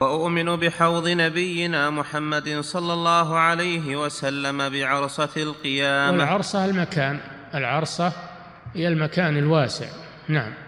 واؤمن بحوض نبينا محمد صلى الله عليه وسلم بعرصه القيامه العرصه المكان العرصه هي المكان الواسع نعم